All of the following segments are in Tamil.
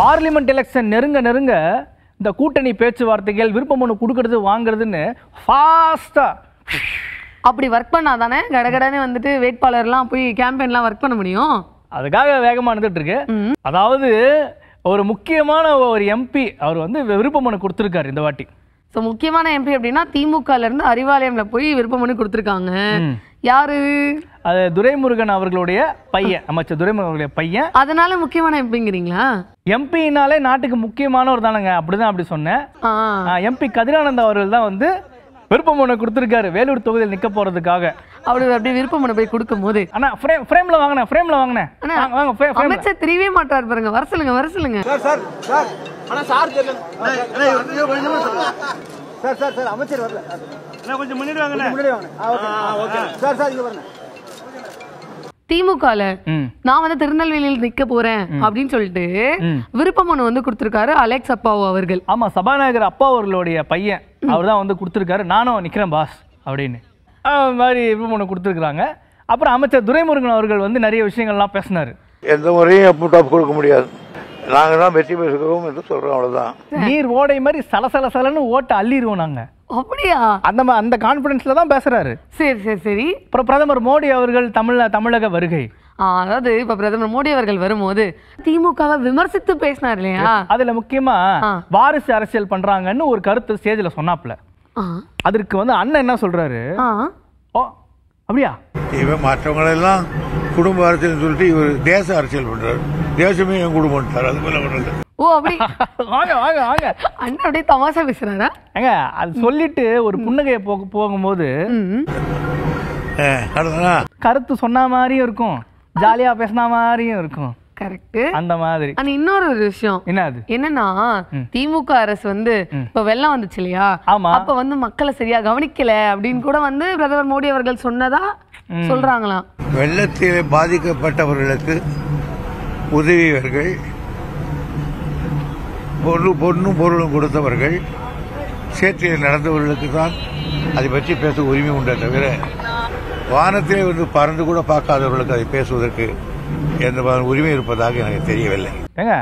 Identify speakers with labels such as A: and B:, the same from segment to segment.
A: பார்லிமெண்ட் எலெக்ஷன் நெருங்க நெருங்க இந்த கூட்டணி பேச்சுவார்த்தைகள் விருப்பம் மனு கொடுக்கறது வாங்குறதுன்னு
B: ஃபாஸ்ட்டாக அப்படி ஒர்க் பண்ணால் தானே கடகடனே வந்துட்டு வேட்பாளர்லாம் போய் கேம்பெயின்லாம் ஒர்க் பண்ண முடியும்
A: அதுக்காக வேகமாக இருந்துட்டு இருக்கு அதாவது ஒரு முக்கியமான ஒரு எம்பி அவர் வந்து விருப்ப மனு கொடுத்துருக்காரு இந்த வாட்டி
B: ஸோ முக்கியமான எம்பி அப்படின்னா இருந்து அறிவாலயம்ல போய் விருப்ப மனு கொடுத்துருக்காங்க யாரு
A: அது துரைமுருகன் அவர்களுடைய பையன் அமைச்சர் துரைமுருகன் அவர்களுடைய பையன் அதனால முக்கியமான எம்பிங்கிறீங்களா எம்பினாலே நாட்டுக்கு முக்கியமானவர் தானேங்க அப்படிதான் அப்படி சொன்னேன் எம்பி கதிரானந்த் அவர்கள் தான் வந்து விருப்ப மனு கொடுத்துருக்காரு வேலூர் தொகுதியில் நிக்க போறதுக்காக அவரு அப்படியே விருப்பமனு போய் கொடுக்கும் போது ஆனா ஃப்ரேம் ஃப்ரேம்ல வாங்கின ஃப்ரேம்ல வாங்கின வாங்க அமைச்சர்
B: தெரியவே மாட்டார் பாருங்க வர சொல்லுங்க வர சொல்லுங்க
C: சார் சார்
D: சார் ஆனா சார் சார் சார் சார்
C: அமைச்சர் வரல கொஞ்சம் முன்னாடி வாங்கினேன் முன்னாடி வாங்கினேன் சார் சார் இங்க வரணும்
B: திமுகல நான் வந்து திருநெல்வேலியில் நிக்க போறேன் அப்படின்னு சொல்லிட்டு விருப்ப மனு வந்து கொடுத்திருக்காரு அலெக்ஸ் அப்பாவு அவர்கள் ஆமா சபாநாயகர் அப்பா அவர்களுடைய
A: பையன் அவர் தான் வந்து கொடுத்திருக்காரு நானும் நிக்கிறேன் பாஸ் அப்படின்னு மாதிரி விருப்ப மனு கொடுத்துருக்குறாங்க அப்புறம் அமைச்சர் துரைமுருகன் அவர்கள் வந்து நிறைய விஷயங்கள்லாம் பேசினாரு
D: எந்த முறையும் கொடுக்க முடியாது நாங்கள் தான் வெற்றி பெற்றுக்கிறோம் என்று சொல்கிறோம் அவ்வளோதான்
A: நீர் ஓடை மாதிரி சலசல சலன்னு ஓட்ட அள்ளிடுவோம் நாங்கள் அப்படியா அந்த அந்த கான்ஃபிடென்ஸில் தான் பேசுகிறாரு சரி சரி சரி அப்புறம் பிரதமர் மோடி அவர்கள் தமிழ் தமிழக வருகை
B: அதாவது இப்ப பிரதமர் மோடி அவர்கள் வரும்போது திமுகவை விமர்சித்து பேசினார் இல்லையா அதுல முக்கியமா
A: வாரிசு அரசியல் பண்றாங்கன்னு ஒரு கருத்து ஸ்டேஜ்ல சொன்னாப்ல அதற்கு வந்து அண்ணன் என்ன சொல்றாரு ஓ அப்படியா
D: இவன் மற்றவங்களெல்லாம் குடும்ப அரசியல் சொல்லிட்டு இவர் தேச அரசியல் பண்றாரு தேசமே என் குடும்பம் அது போல பண்றது
B: ஓ அப்படி வாங்க வாங்க வாங்க அண்ணன் அப்படியே தமாசா பேசுறாரா ஏங்க அது சொல்லிட்டு
A: ஒரு புன்னகையை போக போகும்போது
B: கருத்து சொன்ன மாதிரியும் இருக்கும் ஜாலியா பேசின மாதிரியும் இருக்கும் கரெக்ட் அந்த மாதிரி ஆனா இன்னொரு ஒரு விஷயம் என்னது என்னன்னா திமுக அரசு வந்து இப்ப வெள்ளம் வந்துச்சு இல்லையா ஆமா அப்ப வந்து மக்களை சரியா கவனிக்கல அப்படின்னு கூட வந்து பிரதமர் மோடி அவர்கள் சொன்னதா
D: சொல்றாங்களாம் வெள்ளத்தில் பாதிக்கப்பட்டவர்களுக்கு உதவியவர்கள் பொருள் பொண்ணும் பொருளும் கொடுத்தவர்கள் சேற்றில் நடந்தவர்களுக்கு தான் அதை பற்றி பேச உரிமை உண்டே தவிர வானத்திலே வந்து பறந்து கூட பார்க்காதவர்களுக்கு அதை பேசுவதற்கு என்ற உரிமை இருப்பதாக எனக்கு தெரியவில்லை
A: ஏங்க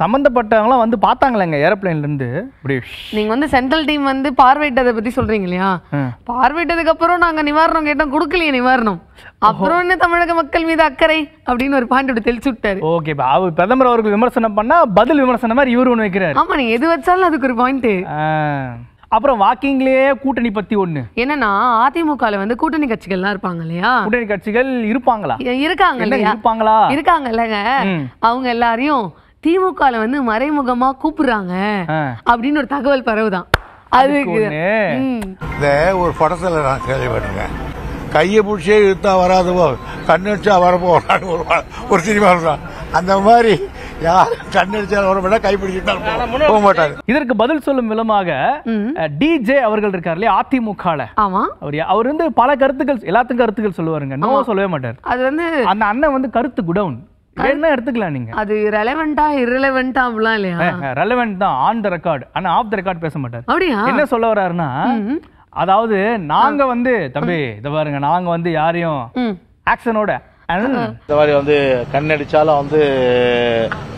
A: சம்மந்தப்பட்டவங்களாம் வந்து பார்த்தாங்களேங்க ஏரோப்ளைன்ல இருந்து இப்படி
B: நீங்க வந்து சென்ட்ரல் டீம் வந்து பார்வையிட்டதை பற்றி சொல்றீங்க இல்லையா பார்வையிட்டதுக்கு அப்புறம் நாங்க நிவாரணம் கேட்டோம் கொடுக்கலையே நிவாரணம் அப்புறம் என்ன தமிழக மக்கள் மீது அக்கறை அப்படின்னு ஒரு பாயிண்ட் தெளிச்சு விட்டாரு
A: ஓகே அவர் பிரதமர் அவருக்கு
B: விமர்சனம் பண்ணால் பதில் விமர்சனம் மாதிரி இவர் ஒன்று வைக்கிறார் ஆமா நீங்கள் எது வச்சாலும் அதுக்கு ஒரு பாயிண்ட் அப்புறம் வாக்கிங்லயே
A: கூட்டணி பத்தி ஒண்ணு
B: என்னன்னா அதிமுகல வந்து கூட்டணி எல்லாம் இருப்பாங்க இல்லையா
A: கூட்டணி கட்சிகள் இருப்பாங்களா இருக்காங்க இருப்பாங்களா
B: இருக்காங்க இல்லைங்க அவங்க எல்லாரையும் திமுக வந்து மறைமுகமா கூப்பிடுறாங்க அப்படின்னு ஒரு தகவல் பரவுதான் அதுக்கு
D: ஒரு படத்துல நான் கேள்விப்பட்டிருக்கேன் கையை பிடிச்சே இழுத்தா வராதுவோ கண்ணு வச்சா வரப்போ ஒரு ஒரு சினிமா அந்த மாதிரி யா விட இதற்கு பதில் சொல்லும் விதமாக டிஜே அவர்கள்
A: இருக்கார் இல்லையா அவர் வந்து பல கருத்துக்கள் எல்லாத்துக்கும் கருத்துக்கள் சொல்லுவாருங்க நோ சொல்லவே மாட்டார்
B: அது வந்து அந்த அண்ணன் வந்து கருத்து குடவுன் என்ன எடுத்துக்கலாம் நீங்க அது அப்படிலாம் இல்லையா
A: ரெலவெண்ட் தான் ஆன் த த ரெக்கார்ட் பேச என்ன சொல்ல வர்றாருன்னா அதாவது நாங்க வந்து தம்பி இத பாருங்க நாங்க வந்து யாரையும் ஆக்சனோட இந்த
C: மாதிரி வந்து கண்ணடிச்சாலும் வந்து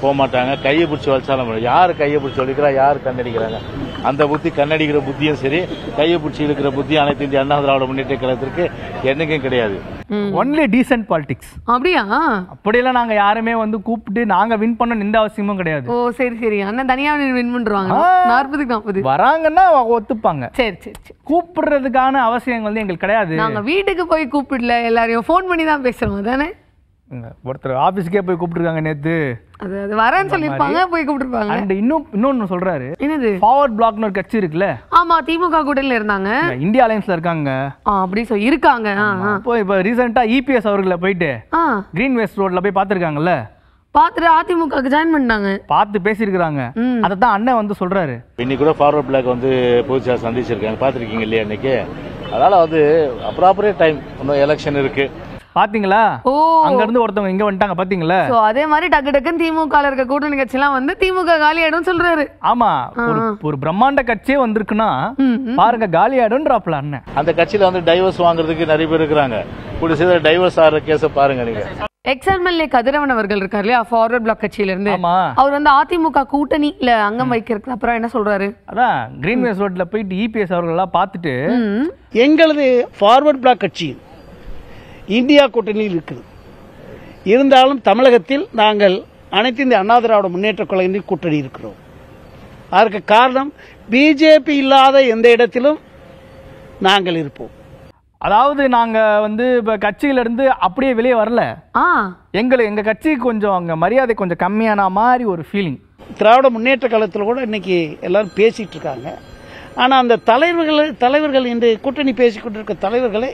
C: போக மாட்டாங்க கையை பிடிச்சி வலிச்சாலும் யார் கையை பிடிச்சி வலிக்கிறா யார் கண்ணடிக்கிறாங்க அந்த புத்தி கண்ணடிக்கிற புத்தியும் சரி கையை பிடிச்சி இருக்கிற புத்தி அனைத்து இந்திய அண்ணா திராவிட முன்னேற்ற கழகத்திற்கு என்னைக்கும் கிடையாது
A: ஒன்லி டீசென்ட் பாலிடிக்ஸ் அப்படியா அப்படியெல்லாம் நாங்க யாருமே வந்து கூப்பிட்டு நாங்க வின் பண்ணணும் எந்த அவசியமும் கிடையாது
B: ஓ சரி சரி அண்ணன் தனியா வின் பண்றாங்க நாற்பதுக்கு நாற்பது
A: வராங்கன்னா ஒத்துப்பாங்க
B: சரி சரி கூப்பிடுறதுக்கான
A: அவசியங்கள் வந்து எங்களுக்கு கிடையாது நாங்க
B: வீட்டுக்கு போய் கூப்பிடல எல்லாரையும் ஃபோன் பண்ணி தான் பேசுறோம்
A: ஒருத்தர் ஆஃபீஸ்க்கே போய் கூப்பிட்டுருக்காங்க நேத்து
B: அது அது வரேன்னு சொல்லியிருப்பாங்க போய் கூப்பிட்டுருப்பாங்க அண்ட்
A: இன்னும் இன்னொன்று சொல்கிறாரு என்னது ஃபார்வர்ட் பிளாக்னு ஒரு கட்சி இருக்குல்ல
B: ஆமா திமுக கூட்டணியில் இருந்தாங்க
A: இந்தியா அலையன்ஸில் இருக்காங்க
B: அப்படி சொல்லி இருக்காங்க
A: இப்போ இப்போ ரீசெண்டாக இபிஎஸ் அவர்களை போயிட்டு கிரீன் வேஸ்ட் ரோட்ல போய் பார்த்துருக்காங்கல்ல
B: பார்த்துட்டு அதிமுக ஜாயின் பண்ணிட்டாங்க
A: பார்த்து பேசியிருக்கிறாங்க அதை தான் அண்ணன் வந்து சொல்கிறாரு இன்னைக்கு கூட ஃபார்வர்ட் பிளாக் வந்து பொதுச்சார் சந்திச்சிருக்காங்க பார்த்துருக்கீங்க இல்லையா இன்னைக்கு அதனால் வந்து ப்ராப்பரே டைம் இன்னும் எலெக்ஷன் இருக்குது பாத்தீங்களா ஓ அங்க இருந்து ஒருத்தவங்க இங்க வந்துட்டாங்க பாத்தீங்களா சோ
B: அதே மாதிரி டக்கு டக்குன்னு திமுக இருக்க கூட்டணி கட்சி எல்லாம் வந்து திமுக காலி ஆயிடும் சொல்றாரு
A: ஆமா ஒரு பிரம்மாண்ட கட்சியே வந்திருக்குன்னா பாருங்க காலி ஆயிடும்ன்றாப்ல அண்ணன் அந்த கட்சியில வந்து டைவர்ஸ் வாங்குறதுக்கு நிறைய பேர் இருக்கிறாங்க கூடிய சீக்கிரம் டைவர்ஸ் ஆகிற கேஸை பாருங்க நீங்க
B: எக்ஸ்எம்எல்ஏ கதிரவன் அவர்கள் இருக்கார் இல்லையா ஃபார்வர்ட் பிளாக் கட்சியிலிருந்து அவர் வந்து அதிமுக கூட்டணியில அங்கம் வைக்கிறதுக்கு அப்புறம் என்ன சொல்றாரு அதான் கிரீன்
A: வேஸ் ரோட்ல போயிட்டு இபிஎஸ் e அவர்கள்லாம் பார்த்துட்டு எங்களது ஃபார்வர்ட் பிளாக் கட்சி இந்தியா கூட்டணியில் இருக்குது இருந்தாலும் தமிழகத்தில் நாங்கள் அனைத்து இந்த அண்ணா திராவிட முன்னேற்ற கழகத்தில் கூட்டணி இருக்கிறோம் அதற்கு காரணம் பிஜேபி இல்லாத எந்த இடத்திலும் நாங்கள் இருப்போம் அதாவது நாங்கள் வந்து இப்போ கட்சியிலேருந்து அப்படியே வெளியே வரல ஆ எங்களை எங்கள் கட்சிக்கு கொஞ்சம் அங்கே மரியாதை கொஞ்சம் கம்மியான மாதிரி ஒரு ஃபீலிங் திராவிட முன்னேற்ற கழகத்தில் கூட இன்னைக்கு எல்லாரும் பேசிட்டு இருக்காங்க ஆனால் அந்த தலைவர்கள் தலைவர்கள் இன்று கூட்டணி பேசிக்கொண்டிருக்க தலைவர்களை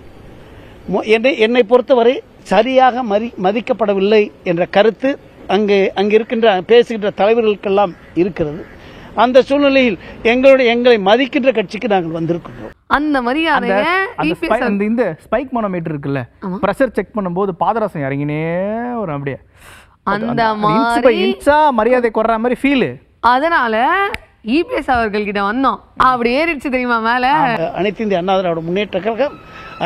A: என்னை என்னை பொறுத்தவரை சரியாக மதி மதிக்கப்படவில்லை என்ற கருத்து அங்கு அங்கு இருக்கின்ற பேசுகின்ற தலைவர்களுக்கெல்லாம் இருக்கிறது அந்த சூழ்நிலையில் எங்களுடைய எங்களை மதிக்கின்ற கட்சிக்கு நாங்கள் வந்திருக்கின்றோம்
B: அந்த மாதிரி அந்த
A: இந்த ஸ்பைக் மனோமீட்டர் இருக்குல்ல பிரஷர் செக் பண்ணும்போது பாதரசம் இறங்கினே ஒரு அப்படியே அந்த மாதிரி மரியாதை குறற மாதிரி ஃபீல்
B: அதனால இபிஎஸ் e அவர்கள்கிட்ட வந்தோம் அப்படி ஏறிடுச்சு தெரியுமா மேல
A: அனைத்து இந்திய அண்ணா முன்னேற்ற கழகம்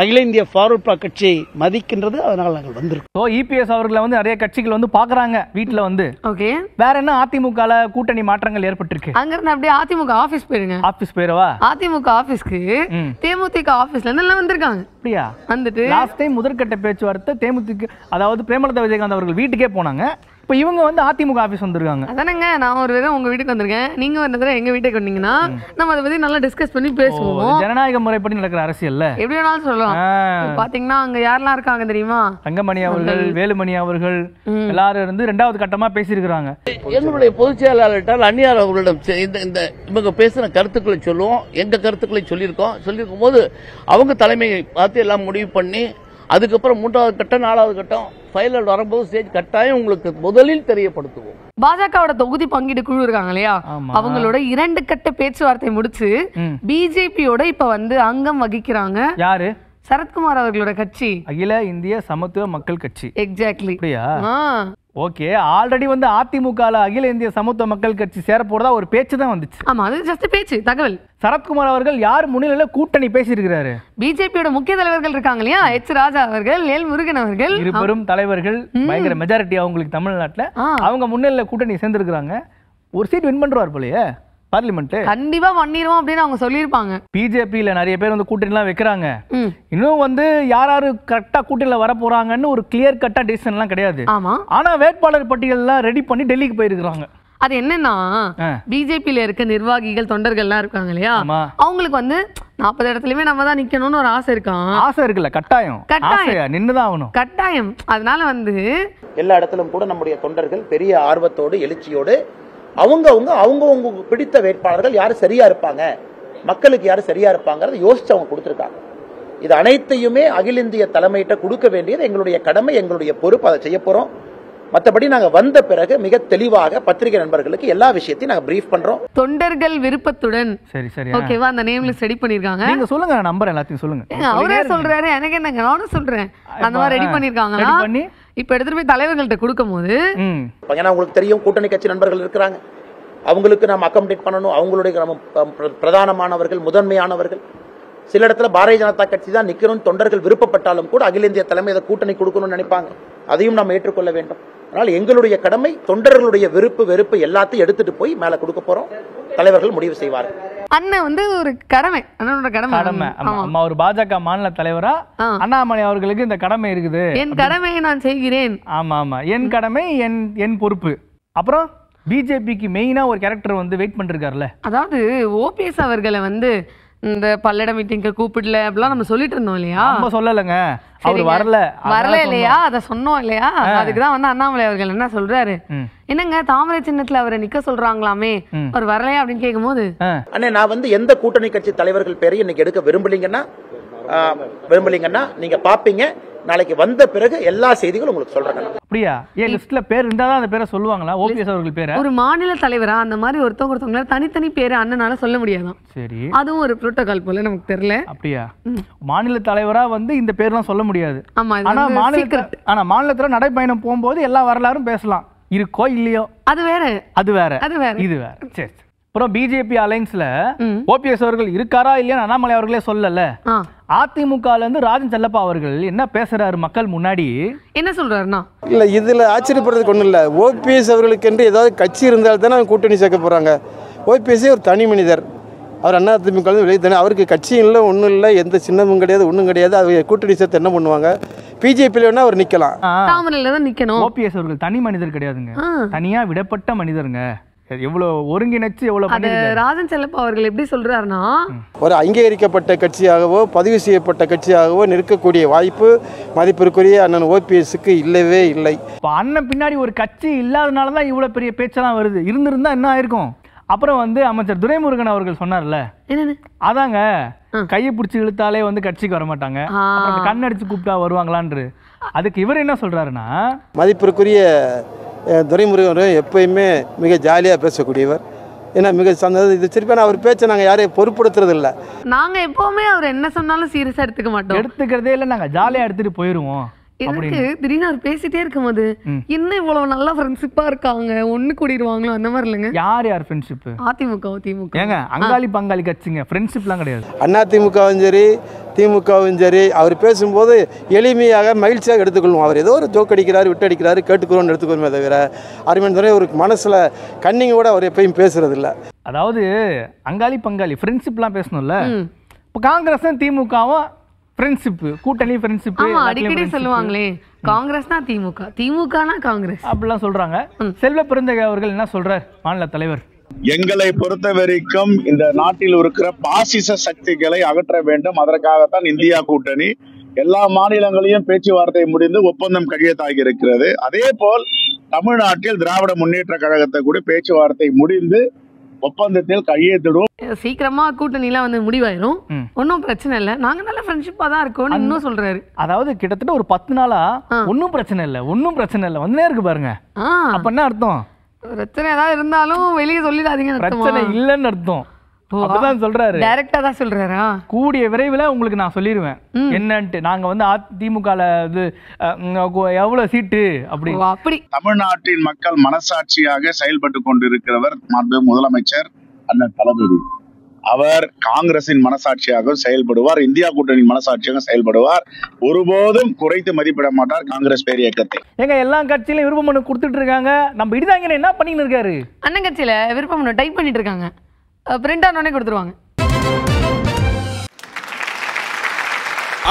A: அகில இந்திய ஃபார்வர்ட் பிளாக் கட்சியை மதிக்கின்றது அதனால நாங்கள் வந்திருக்கோம் ஸோ இபிஎஸ் e அவர்களை வந்து நிறைய கட்சிகள் வந்து பாக்குறாங்க வீட்டுல வந்து ஓகே வேற என்ன அதிமுக
B: கூட்டணி மாற்றங்கள் ஏற்பட்டிருக்கு இருந்து அப்படியே அதிமுக ஆஃபீஸ் போயிருங்க ஆஃபீஸ் போயிருவா அதிமுக ஆஃபீஸ்க்கு தேமுதிக ஆபீஸ்ல நல்லா வந்திருக்காங்க அப்படியா வந்துட்டு லாஸ்ட் டைம் முதற்கட்ட பேச்சுவார்த்தை தேமுதிக
A: அதாவது பிரேமலதா விஜயகாந்த் அவர்கள் வீட்டுக்கே போனாங்க இப்போ இவங்க வந்து அதிமுக ஆஃபீஸ் வந்திருக்காங்க
B: அதானங்க நான் ஒரு விதம் உங்க வீட்டுக்கு வந்திருக்கேன் நீங்க ஒரு தடவை எங்க வீட்டுக்கு வந்தீங்கன்னா நம்ம அதை பத்தி நல்லா டிஸ்கஸ் பண்ணி பேசுவோம் ஜனநாயக
A: முறைப்படி நடக்கிற அரசியல்ல எப்படி
B: வேணாலும் சொல்லலாம் பாத்தீங்கன்னா அங்க யாரெல்லாம் இருக்காங்க தெரியுமா
A: தங்கமணி அவர்கள் வேலுமணி அவர்கள் எல்லாரும் இருந்து ரெண்டாவது கட்டமா பேசியிருக்கிறாங்க
B: என்னுடைய பொதுச்
A: செயலாளர்கிட்ட அந்நியார் அவர்களிடம் இந்த இந்த இவங்க பேசின கருத்துக்களை சொல்லுவோம் எங்க கருத்துக்களை சொல்லியிருக்கோம் சொல்லியிருக்கும் போது அவங்க தலைமையை பார்த்து எல்லாம் முடிவு பண்ணி அதுக்கப்புறம் மூன்றாவது கட்டம் நாலாவது கட்டம் ஃபைனல் வரும்போது ஸ்டேஜ் கட்டாயம் உங்களுக்கு முதலில் தெரியப்படுத்துவோம்
B: பாஜகவோட தொகுதி பங்கீடு குழு இருக்காங்க இல்லையா அவங்களோட இரண்டு கட்ட பேச்சுவார்த்தை முடிச்சு பிஜேபியோட இப்ப வந்து அங்கம் வகிக்கிறாங்க
A: யாரு சரத்குமார் அவர்களோட கட்சி அகில இந்திய சமத்துவ மக்கள் கட்சி
B: எக்ஸாக்ட்லி அப்படியா
A: ஓகே ஆல்ரெடி வந்து அதிமுகவில் அகில இந்திய சமத்துவ மக்கள் கட்சி சேரப்போறதா ஒரு பேச்சு தான் வந்துச்சு
B: ஆமா அது ஜஸ்ட் பேச்சு தகவல்
A: சரத்குமார் அவர்கள் யார் முன்னிலையில் கூட்டணி பேசியிருக்கிறாரு
B: பிஜேபியோட முக்கிய தலைவர்கள் இருக்காங்க இல்லையா எச் ராஜா அவர்கள் எல் முருகன் அவர்கள் இருவரும்
A: தலைவர்கள் பயங்கர மெஜாரிட்டி அவங்களுக்கு தமிழ்நாட்டில் அவங்க முன்னிலையில கூட்டணி சேர்ந்துருக்குறாங்க ஒரு சீட் வின் பண்ணுறாரு போலயே பார்லிமெண்ட்
B: கண்டிப்பா பண்ணிடுவோம் அப்படின்னு அவங்க சொல்லியிருப்பாங்க
A: பிஜேபியில நிறைய பேர் வந்து கூட்டணிலாம் வைக்கிறாங்க இன்னும் வந்து யார் யாரு கரெக்டா கூட்டணியில வர போறாங்கன்னு ஒரு கிளியர் கட்டா டிசிஷன்லாம் கிடையாது ஆமா ஆனா வேட்பாளர் பட்டியல்லாம் ரெடி பண்ணி டெல்லிக்கு போயிருக்காங்க
B: அது என்னன்னா பிஜேபியில இருக்க நிர்வாகிகள் தொண்டர்கள் எல்லாம் இருக்காங்க இல்லையா அவங்களுக்கு வந்து நாற்பது இடத்துலயுமே நம்ம தான் நிக்கணும்னு ஒரு ஆசை இருக்கான் ஆசை
E: இருக்குல்ல கட்டாயம்
B: கட்டாயம் நின்றுதான் ஆகணும் கட்டாயம் அதனால வந்து
E: எல்லா இடத்திலும் கூட நம்முடைய தொண்டர்கள் பெரிய ஆர்வத்தோடு எழுச்சியோடு அவங்க அவங்க அவங்க பிடித்த வேட்பாளர்கள் யார் சரியா இருப்பாங்க மக்களுக்கு யார் சரியா இருப்பாங்கிறத யோசிச்சு அவங்க கொடுத்துருக்காங்க இது அனைத்தையுமே அகில இந்திய தலைமையிட்ட கொடுக்க வேண்டியது எங்களுடைய கடமை எங்களுடைய பொறுப்பு அதை செய்ய போகிறோம் மற்றபடி நாங்க வந்த பிறகு மிக தெளிவாக பத்திரிகை நண்பர்களுக்கு எல்லா விஷயத்தையும் நாங்க பிரீஃப் பண்றோம்
B: தொண்டர்கள் விருப்பத்துடன் சரி சரி ஓகேவா அந்த நேம்ல லிஸ்ட் ரெடி பண்ணிருக்காங்க நீங்க
E: சொல்லுங்க நம்பர் எல்லாத்தையும் சொல்லுங்க
B: அவரே சொல்றாரு எனக்கு என்னங்க நானும் சொல்றேன் அந்த மாதிரி ரெடி பண்ணிருக்காங்களா பண்ணி இப்ப எடுத்துட்டு போய் தலைவர்கள்ட்ட கொடுக்கும் போது
E: ஏன்னா உங்களுக்கு தெரியும் கூட்டணி கட்சி நண்பர்கள் இருக்கிறாங்க அவங்களுக்கு நாம் அகாமடேட் பண்ணணும் அவங்களுடைய பிரதானமானவர்கள் முதன்மையானவர்கள் சில இடத்துல பாரதிய ஜனதா கட்சி தான் நிற்கணும்னு தொண்டர்கள் விருப்பப்பட்டாலும் கூட அகில இந்திய தலைமை அதை கூட்டணி கொடுக்கணும்னு நினைப்பாங்க அதையும் நாம் ஏற்றுக்கொள்ள வேண்டும் அதனால் எங்களுடைய கடமை தொண்டர்களுடைய விருப்பு வெறுப்பு எல்லாத்தையும் எடுத்துட்டு போய் மேலே கொடுக்க போறோம் தலைவர்கள் முடிவு செய்வார்கள்
B: அண்ணன் வந்து ஒரு கடமை அண்ணனோட கடமை கடமை ஆமா
A: ஒரு பாஜக மாநில தலைவரா அண்ணாமலை அவர்களுக்கு இந்த கடமை இருக்குது என்
B: கடமையை நான் செய்கிறேன்
A: ஆமா ஆமா என் கடமை என் என் பொறுப்பு அப்புறம் பிஜேபிக்கு
B: மெயினா ஒரு கேரக்டர் வந்து வெயிட் பண்ணிருக்காருல அதாவது ஓபிஎஸ் அவர்களை வந்து இந்த பல்லட மீட்டிங்க கூப்பிடல அப்படிலாம் நம்ம சொல்லிட்டு இருந்தோம் இல்லையா நம்ம சொல்லலைங்க அவர் வரல வரல இல்லையா அதை சொன்னோம் இல்லையா அதுக்கு தான் வந்து அண்ணாமலை அவர்கள் என்ன சொல்றாரு என்னங்க தாமரை சின்னத்துல அவரை நிக்க சொல்றாங்களாமே அவர் வரலையா அப்படின்னு கேக்கும்போது
E: அண்ணே நான் வந்து எந்த கூட்டணி கட்சி தலைவர்கள் பேரையும் இன்னைக்கு எடுக்க விரும்பலீங்கன்னா விரும்பலீங்கன்னா நீங்க பாப்பீங்க நாளைக்கு வந்த பிறகு எல்லா செய்திகளும் உங்களுக்கு சொல்றேன்
A: அப்படியா ஏன் லிஸ்ட்ல பேர் இருந்தா தான் அந்த பேரை சொல்லுவாங்களா ஓபிஎஸ் அவர்கள் பேர் ஒரு
B: மாநில தலைவரா அந்த மாதிரி ஒருத்தவங்க ஒருத்தவங்க தனித்தனி பேர் அண்ணனால சொல்ல முடியாதான் சரி அதுவும் ஒரு புரோட்டோகால் போல நமக்கு தெரியல
A: அப்படியா மாநில தலைவரா வந்து இந்த பேர்லாம் சொல்ல முடியாது
B: ஆனா மாநில
A: ஆனா மாநிலத்துல நடைப்பயணம் போகும்போது எல்லா வரலாறும் பேசலாம் இருக்கோ இல்லையோ அது வேற அது வேற அது வேற இது வேற சரி அப்புறம் பிஜேபி அலைன்ஸ்ல ஓபிஎஸ் அவர்கள் இருக்காரா இல்லையான்னு அண்ணாமலை அவர்களே சொல்லல அதிமுகல இருந்து ராஜன் செல்லப்பா அவர்கள் என்ன பேசுறாரு மக்கள் முன்னாடி
B: என்ன சொல்றாருன்னா
C: இல்ல இதுல ஆச்சரியப்படுறதுக்கு ஒண்ணும் இல்ல ஓபிஎஸ் அவர்களுக்கு என்று ஏதாவது கட்சி இருந்தால் தானே கூட்டணி சேர்க்க போறாங்க ஓபிஎஸ்ஏ ஒரு தனி மனிதர் அவர் அண்ணா அதிமுக வெளியே அவருக்கு கட்சியும் இல்லை ஒன்றும் இல்லை எந்த சின்னமும் கிடையாது ஒன்றும் கிடையாது அவர் கூட்டணி சேர்த்து என்ன பண்ணுவாங்க பிஜேபியில் வேணா அவர் நிற்கலாம்
B: தான் நிற்கணும்
A: ஓபிஎஸ் அவர்கள் தனி மனிதர் கிடையாதுங்க தனியாக விடப்பட்ட மனிதருங்க
C: எவ்வளோ ஒருங்கிணைச்சு எவ்வளோ அது
B: ராஜன் செல்லப்பா அவர்கள் எப்படி சொல்கிறாருன்னா
C: ஒரு அங்கீகரிக்கப்பட்ட கட்சியாகவோ பதிவு செய்யப்பட்ட கட்சியாகவோ நிற்கக்கூடிய வாய்ப்பு மதிப்பிற்குரிய அண்ணன் ஓபிஎஸ்க்கு இல்லவே இல்லை இப்போ அண்ணன் பின்னாடி ஒரு கட்சி இல்லாதனால தான் இவ்வளோ பெரிய பேச்செல்லாம் வருது இருந்திருந்தா
A: என்ன ஆயிருக்கும் அப்புறம் வந்து அமைச்சர் துரைமுருகன் அவர்கள் சொன்னார்ல அதாங்க கையை பிடிச்சி இழுத்தாலே வந்து கட்சிக்கு வர மாட்டாங்க கண் அடிச்சு கூப்பிட்டா வருவாங்களான்னு அதுக்கு இவர் என்ன
C: சொல்றாருன்னா மதிப்பிற்குரிய துரைமுருகன் எப்பயுமே மிக ஜாலியாக பேசக்கூடியவர் ஏன்னா மிக சந்தது இது திருப்பி அவர் பேச்சை நாங்கள் யாரையும் பொருட்படுத்துறது இல்லை
B: நாங்கள் எப்போவுமே அவர் என்ன சொன்னாலும் சீரியஸாக எடுத்துக்க மாட்டோம் எடுத்துக்கிறதே இல்லை நாங்கள் ஜாலியாக எடுத்துகிட்டு போயிடுவோம் எனக்கு திடீர்னு அவர் பேசிட்டே இருக்கும் இருக்கும்போது இன்னும் இவ்வளவு நல்லா ஃப்ரெண்ட்ஷிப்பா இருக்காங்க ஒண்ணு கூடிடுவாங்களோ அந்த மாதிரி இல்லைங்க
C: யார் யார் ஃப்ரெண்ட்ஷிப்
B: அதிமுக திமுக ஏங்க
A: அங்காளி பங்காளி கட்சிங்க ஃப்ரெண்ட்ஷிப்லாம் கிடையாது
C: அண்ணா திமுகவும் சரி திமுகவும் சரி அவர் பேசும்போது எளிமையாக மகிழ்ச்சியாக எடுத்துக்கொள்வோம் அவர் ஏதோ ஒரு ஜோக் அடிக்கிறார் விட்டு அடிக்கிறார் கேட்டுக்கிறோம்னு எடுத்துக்கொள்ளுமே தவிர அருமையான துறை ஒரு மனசில் கண்ணிங்கோட அவர் எப்பயும் பேசுறதில்ல
A: அதாவது அங்காளி பங்காளி ஃப்ரெண்ட்ஷிப்லாம் பேசணும்ல இப்போ காங்கிரஸும் திமுகவும் ஃப்ரெண்ட்ஷிப் கூட்டணி ஃப்ரெண்ட்ஷிப் அடிக்கடி சொல்லுவாங்களே காங்கிரஸ்னா திமுக திமுகனா காங்கிரஸ் அப்படிலாம் சொல்றாங்க செல்வ பெருந்தகை அவர்கள் என்ன சொல்றார் மாநில
F: தலைவர் எங்களை பொறுத்த வரைக்கும் இந்த நாட்டில் இருக்கிற பாசிச சக்திகளை அகற்ற வேண்டும் அதற்காகத்தான் இந்தியா கூட்டணி எல்லா மாநிலங்களையும் பேச்சுவார்த்தை முடிந்து ஒப்பந்தம் கையெழுத்தாகி இருக்கிறது அதே போல் தமிழ்நாட்டில் திராவிட முன்னேற்ற கழகத்தை கூட பேச்சுவார்த்தை முடிந்து ஒப்பந்தத்தில் கையெழுத்திடும்
B: சீக்கிரமா கூட்டணிலாம் வந்து முடிவாயிரும் ஒன்னும் பிரச்சனை இல்லை நாங்க நல்ல ஃப்ரெண்ட்ஷிப்பா தான் இருக்கோம் இன்னும் சொல்றாரு
A: அதாவது கிட்டத்தட்ட ஒரு பத்து நாளா ஒன்னும் பிரச்சனை இல்ல ஒன்னும் பிரச்சனை இல்லை வந்துனே இருக்கு பாருங்க அப்ப என்ன அர்த்தம்
B: பிரச்சனை ஏதாவது இருந்தாலும் வெளியே சொல்லிடாதீங்க பிரச்சனை
A: இல்லைன்னு அர்த்தம் அப்பதான் சொல்றாரு டைரக்டா தான் சொல்றாரா கூடிய விரைவில் உங்களுக்கு நான் சொல்லிடுவேன் என்னன்ட்டு நாங்க வந்து அதிமுக இது எவ்வளவு சீட்டு அப்படி அப்படி
F: தமிழ்நாட்டின் மக்கள் மனசாட்சியாக செயல்பட்டு கொண்டிருக்கிறவர் முதலமைச்சர் அண்ணன் தளபதி அவர் காங்கிரசின் மனசாட்சியாக செயல்படுவார் இந்தியா கூட்டணி மனசாட்சியாக செயல்படுவார் ஒருபோதும் குறைத்து மதிப்பிட மாட்டார் காங்கிரஸ் பேர் இயக்கத்தை
A: எங்க எல்லா கட்சியிலும் விருப்ப மனு கொடுத்துட்டு இருக்காங்க நம்ம இடிதாங்க என்ன பண்ணிட்டு இருக்காரு
B: அண்ணன் கட்சியில விருப்ப மனு டைப் பண்ணிட்டு இருக்காங்க பிரிண்ட் கொடுத்துருவாங்க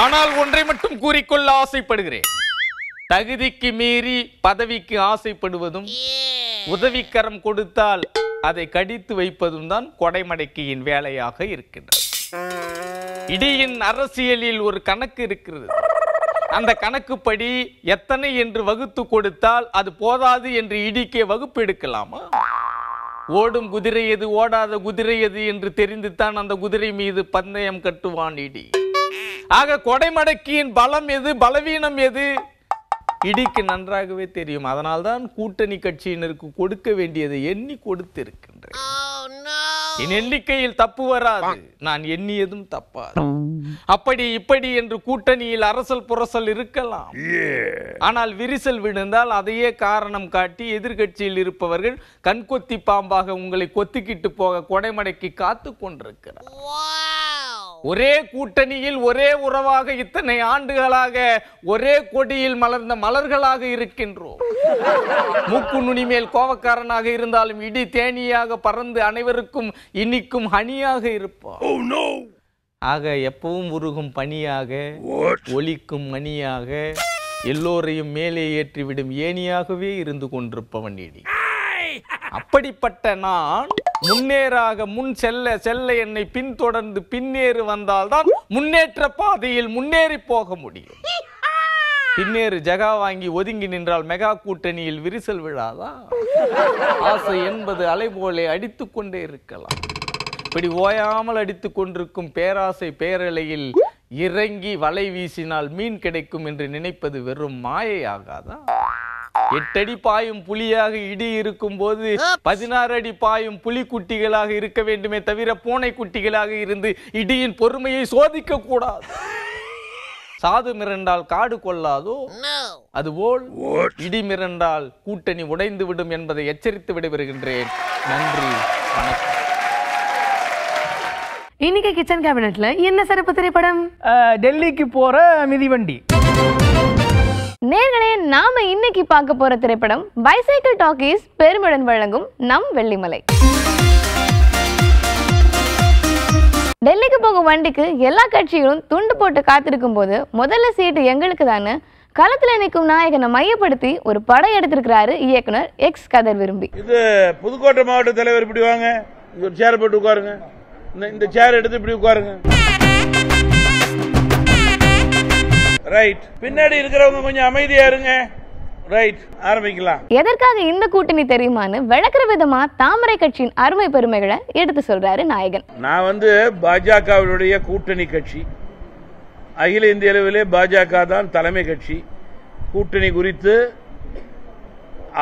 G: ஆனால் ஒன்றை மட்டும் கூறிக்கொள்ள ஆசைப்படுகிறேன் தகுதிக்கு மீறி பதவிக்கு ஆசைப்படுவதும் உதவிக்கரம் கொடுத்தால் அதை கடித்து வைப்பதும் தான் கொடைமடக்கியின் வேலையாக இருக்கின்றது இடியின் அரசியலில் ஒரு கணக்கு இருக்கிறது அந்த கணக்குப்படி எத்தனை என்று வகுத்து கொடுத்தால் அது போதாது என்று இடிக்கே வகுப்பு எடுக்கலாமா ஓடும் குதிரை எது ஓடாத குதிரை எது என்று தெரிந்துத்தான் அந்த குதிரை மீது பந்தயம் கட்டுவான் இடி ஆக கொடைமடக்கியின் பலம் எது பலவீனம் எது இடிக்கு நன்றாகவே தெரியும் அதனால்தான் கூட்டணி கட்சியினருக்கு கொடுக்க வேண்டியதை எண்ணி கொடுத்திருக்கின்றேன் என் எண்ணிக்கையில் தப்பு வராது நான் எண்ணியதும் தப்பாது அப்படி இப்படி என்று கூட்டணியில் அரசல் புரசல் இருக்கலாம் ஆனால் விரிசல் விழுந்தால் அதையே காரணம் காட்டி எதிர்கட்சியில் இருப்பவர்கள் கண்கொத்தி பாம்பாக உங்களை கொத்திக்கிட்டு போக கொடைமடைக்கு காத்து கொண்டிருக்கிறார் ஒரே கூட்டணியில் ஒரே உறவாக இத்தனை ஆண்டுகளாக ஒரே கொடியில் மலர்ந்த மலர்களாக இருக்கின்றோம் மூக்கு நுனி மேல் கோவக்காரனாக இருந்தாலும் இடி தேனியாக பறந்து அனைவருக்கும் இனிக்கும் ஹனியாக இருப்போம் oh, ஆக எப்பவும் உருகும் பனியாக ஒலிக்கும் மணியாக எல்லோரையும் மேலே ஏற்றிவிடும் ஏனியாகவே இருந்து கொண்டிருப்பவன் இடி அப்படிப்பட்ட நான் முன்னேறாக முன் செல்ல செல்ல என்னை பின்தொடர்ந்து பின்னேறு வந்தால்தான் முன்னேற்ற பாதையில் முன்னேறி போக முடியும் பின்னேறு ஜகா வாங்கி ஒதுங்கி நின்றால் மெகா கூட்டணியில் விரிசல் விழாதா ஆசை என்பது அலை போலே அடித்து கொண்டே இருக்கலாம் இப்படி ஓயாமல் அடித்து கொண்டிருக்கும் பேராசை பேரலையில் இறங்கி வலை வீசினால் மீன் கிடைக்கும் என்று நினைப்பது வெறும் மாயையாகாதா எட்டடி பாயும் புலியாக இடி இருக்கும் போது பதினாறு அடி பாயும் புலி குட்டிகளாக இருக்க வேண்டுமே தவிர பூனை குட்டிகளாக இருந்து இடியின் பொறுமையை சோதிக்க கூடாது சாது மிரண்டால் காடு கொள்ளாதோ அதுபோல் இடி மிரண்டால் கூட்டணி உடைந்து விடும் என்பதை எச்சரித்து விடைபெறுகின்றேன்
A: நன்றி வணக்கம்
B: இன்னைக்கு கிச்சன் கேபினட்ல என்ன சிறப்பு திரைப்படம் டெல்லிக்கு போற மிதிவண்டி
H: நேர்களே நாம இன்னைக்கு பார்க்க போற திரைப்படம் பைசைக்கிள் டாக்கீஸ் பெருமிடன் வழங்கும் நம் வெள்ளிமலை டெல்லிக்கு போகும் வண்டிக்கு எல்லா கட்சிகளும் துண்டு போட்டு காத்திருக்கும் போது முதல்ல சீட்டு எங்களுக்கு தானே களத்தில் நிற்கும் நாயகனை மையப்படுத்தி ஒரு படம் எடுத்திருக்கிறாரு இயக்குனர் எக்ஸ் கதர் விரும்பி
F: இது புதுக்கோட்டை மாவட்ட தலைவர் இப்படி வாங்க இங்க சேர் போட்டு உட்காருங்க இந்த சேர் எடுத்து இப்படி உட்காருங்க ரைட் பின்னாடி இருக்கிறவங்க கொஞ்சம் அமைதியா இருங்க
H: எதற்காக இந்த கூட்டணி தெரியுமான்னு விளக்குற விதமா தாமரை கட்சியின் அருமை பெருமைகளை எடுத்து சொல்றாரு நாயகன்
F: நான் வந்து பாஜகவினுடைய கூட்டணி கட்சி அகில இந்திய அளவிலே பாஜக தான் தலைமை கட்சி கூட்டணி குறித்து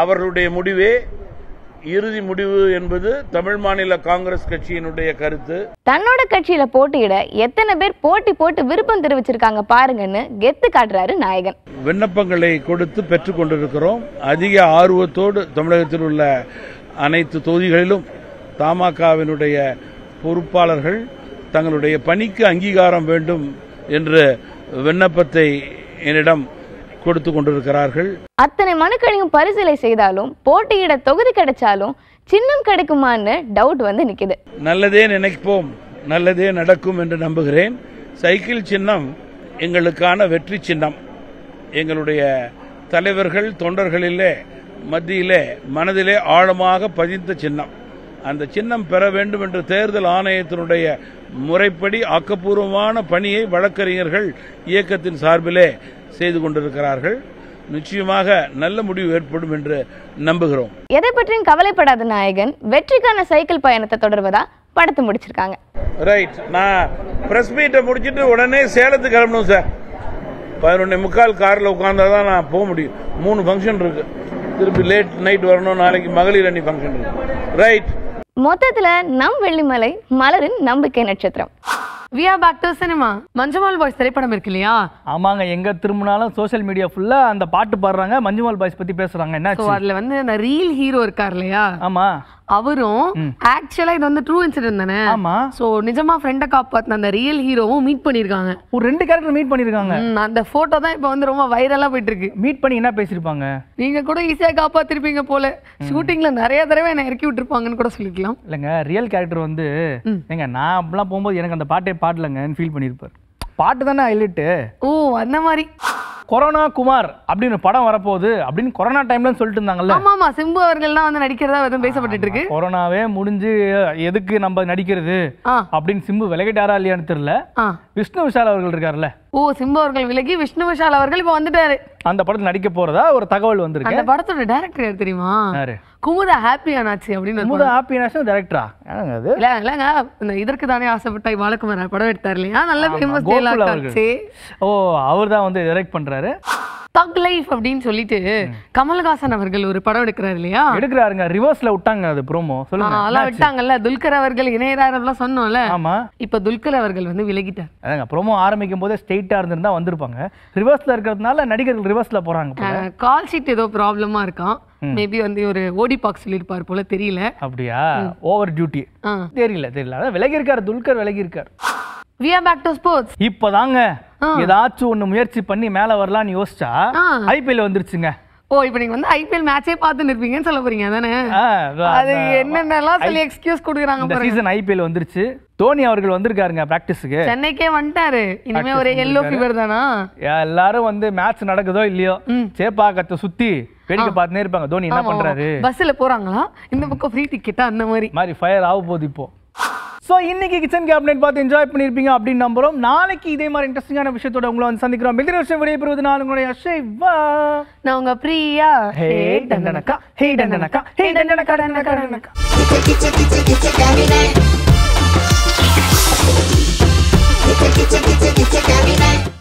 F: அவர்களுடைய முடிவே இறுதி முடிவு என்பது தமிழ் மாநில காங்கிரஸ் கட்சியினுடைய கருத்து
H: தன்னோட கட்சியில போட்டியிட எத்தனை பேர் போட்டி போட்டு விருப்பம் தெரிவிச்சிருக்காங்க பாருங்கன்னு கெத்து காட்டுறாரு நாயகன்
F: விண்ணப்பங்களை கொடுத்து கொண்டிருக்கிறோம் அதிக ஆர்வத்தோடு தமிழகத்தில் உள்ள அனைத்து தொகுதிகளிலும் தமாகவினுடைய பொறுப்பாளர்கள் தங்களுடைய பணிக்கு அங்கீகாரம் வேண்டும் என்று விண்ணப்பத்தை என்னிடம் கொடுத்து கொண்டிருக்கிறார்கள்
H: அத்தனை மனுக்களையும் பரிசீலை செய்தாலும் போட்டியிட தொகுதி கிடைச்சாலும் சின்னம் கிடைக்குமான்னு டவுட் வந்து நிக்குது
F: நல்லதே நினைப்போம் நல்லதே நடக்கும் என்று நம்புகிறேன் சைக்கிள் சின்னம் எங்களுக்கான வெற்றி சின்னம் எங்களுடைய தலைவர்கள் தொண்டர்களிலே மத்தியிலே மனதிலே ஆழமாக பதிந்த சின்னம் அந்த சின்னம் பெற வேண்டும் என்று தேர்தல் ஆணையத்தினுடைய முறைப்படி ஆக்கப்பூர்வமான பணியை வழக்கறிஞர்கள் இயக்கத்தின் சார்பிலே செய்து கொண்டிருக்கிறார்கள் நிச்சயமாக நல்ல முடிவு ஏற்படும் என்று நம்புகிறோம்
H: எதை பற்றியும் கவலைப்படாத நாயகன் வெற்றிக்கான சைக்கிள் பயணத்தை தொடர்வதா படத்தை முடிச்சிருக்காங்க
F: ரைட் நான் பிரஸ் மீட்டை முடிச்சிட்டு உடனே சேலத்துக்கு கிளம்பணும் சார் பதினொன்னே முக்கால் காரில் உட்காந்தா தான் நான் போக முடியும் மூணு ஃபங்க்ஷன் இருக்கு திருப்பி லேட் நைட் வரணும் நாளைக்கு மகளிர் அணி ஃபங்க்ஷன் இருக்கு ரைட்
H: மொத்தத்தில் நம் வெள்ளிமலை மலரின் நம்பிக்கை நட்சத்திரம் we are back to cinema
B: Manjummel boys திரைப்படம் இருக்கு இல்லையா
A: ஆமாங்க எங்க திரும்பினாலும் சோஷியல் மீடியா ஃபுல்லா அந்த பாட்டு பாடுறாங்க மஞ்சுமால் பாய்ஸ் பத்தி பேசுறாங்க என்ன அதுல
B: வந்து அந்த ரீல் ஹீரோ இருக்கார் இல்லையா ஆமா அவரும் ஆக்சுவலா இது வந்து ட்ரூ இன்சிடென்ட் தானே ஆமா சோ நிஜமா ஃப்ரெண்டை காப்பாத்தின அந்த ரியல் ஹீரோவும் மீட் பண்ணிருக்காங்க ஒரு ரெண்டு கேரக்டர் மீட் பண்ணிருக்காங்க அந்த போட்டோ தான் இப்போ வந்து ரொம்ப வைரலா போயிட்டு இருக்கு மீட் பண்ணி என்ன பேசிருப்பாங்க நீங்க கூட ஈஸியா காப்பாத்திருப்பீங்க போல ஷூட்டிங்ல நிறைய தடவை என்ன இறக்கி விட்டுருப்பாங்கன்னு கூட சொல்லிக்கலாம்
A: இல்லங்க ரியல் கேரக்டர் வந்து ஏங்க நான் அப்படிலாம் போகும்போது எனக்கு அந்த பாட்டே பாடலங்கன்னு ஃபீல் பண்ணிருப்பார் பாட்டு தானே ஹைலைட்டு
B: ஓ அந்த மாதிரி
A: கொரோனா குமார் அப்படின்னு படம் வரப்போகுது அப்படின்னு கொரோனா டைம்ல சொல்லிட்டு இருந்தாங்கல்ல ஆமா
B: ஆமா சிம்பு அவர்கள் வந்து நடிக்கிறதா எதுவும் பேசப்பட்டு இருக்கு
A: கொரோனாவே முடிஞ்சு எதுக்கு நம்ம நடிக்கிறது அப்படின்னு சிம்பு விலகிட்டாரா இல்லையான்னு தெரியல விஷ்ணு விஷால் அவர்கள் இருக்காருல்ல
B: ஓ சிம்பு அவர்கள் விலகி விஷ்ணு விஷால் அவர்கள் இப்ப வந்துட்டாரு
A: அந்த படத்தில் நடிக்க போறதா ஒரு தகவல் வந்திருக்கு அந்த
B: படத்தோட டேரக்டர் தெரியுமா குமுதா ஹாப்பி ஆனாச்சு அப்படின்னு குமுதா ஹாப்பி ஆனாச்சும் டேரக்டரா அது இல்லை இல்லைங்க இந்த இதற்கு தானே ஆசைப்பட்டா பாலகுமார் படம் எடுத்தார் இல்லையா நல்ல ஃபேமஸ்
A: ஓ அவர்தான் வந்து டைரக்ட் பண்றாரு
B: தக் லைஃப் அப்படின்னு சொல்லிட்டு கமல்ஹாசன் அவர்கள் ஒரு படம் எடுக்கிறார் இல்லையா
A: எடுக்கிறாருங்க ரிவர்ஸ்ல விட்டாங்க அது ப்ரோமோ சொல்லுங்க அதெல்லாம் விட்டாங்கல்ல
B: துல்கர் அவர்கள் இணையறாரெல்லாம் சொன்னோம்ல ஆமா இப்ப துல்கர் அவர்கள் வந்து விலகிட்டார்
A: அதாங்க ப்ரோமோ ஆரம்பிக்கும் போதே ஸ்ட்ரெயிட்டா இருந்திருந்தா வந்திருப்பாங்க ரிவர்ஸ்ல இருக்கிறதுனால நடிகர்கள் ரிவர்ஸ்ல போறாங்க
B: கால் ஷீட் ஏதோ ப்ராப்ளமா இருக்கான் மேபி வந்து ஒரு ஓடி பாக் சொல்லியிருப்பார் போல தெரியல அப்படியா
A: ஓவர் டியூட்டி தெரியல தெரியல விலகி இருக்காரு துல்கர் விலகி இருக்கார்
B: வி பேக் டு ஸ்போர்ட்ஸ்
A: இப்போதாங்க ஏதாச்சும் ஒன்று முயற்சி பண்ணி மேலே வரலாம்னு யோசிச்சா ஐபிஎல் வந்துருச்சுங்க
B: ஓ இப்போ நீங்கள் வந்து ஐபிஎல் மேட்ச்சே பார்த்துன்னு இருப்பீங்கன்னு சொல்ல போறீங்க தானே அது என்னென்னலாம் சொல்லி எக்ஸ்கியூஸ் கொடுக்குறாங்க இந்த சீசன்
A: ஐபிஎல் வந்துருச்சு தோனி அவர்கள் வந்திருக்காருங்க பிராக்டிஸுக்கு
B: சென்னைக்கே வந்துட்டாரு இனிமே ஒரே எல்லோ ஃபீவர் தானா
A: எல்லாரும் வந்து மேட்ச் நடக்குதோ இல்லையோ சேப்பாக்கத்தை சுத்தி வேடிக்கை பார்த்துனே இருப்பாங்க தோனி என்ன பண்றாரு
B: பஸ்ல போறாங்களா இந்த பக்கம் ஃப்ரீ டிக்கெட்டா அந்த
A: மாதிரி மாதிரி ஃபயர் ஆக போகுது இப்போ ஸோ இன்றைக்கி கிச்சன் கேபினெட் பார்த்து என்ஜாய் பண்ணியிருப்பீங்க அப்படின்னு நம்புகிறோம் நாளைக்கு இதே மாதிரி இன்ட்ரெஸ்டிங்கான விஷயத்தோட உங்களை வந்து சந்திக்கிறோம் மிதிர வருஷம் விடைபெறுவது நான் உங்களுடைய வா நான்
B: உங்கள் பிரியா ஹே டண்டனக்கா ஹே டண்டனக்கா ஹே டண்டனக்கா டண்டனக்கா டண்டனக்கா
D: kitchen kitchen kitchen cabinet kitchen kitchen kitchen kitchen cabinet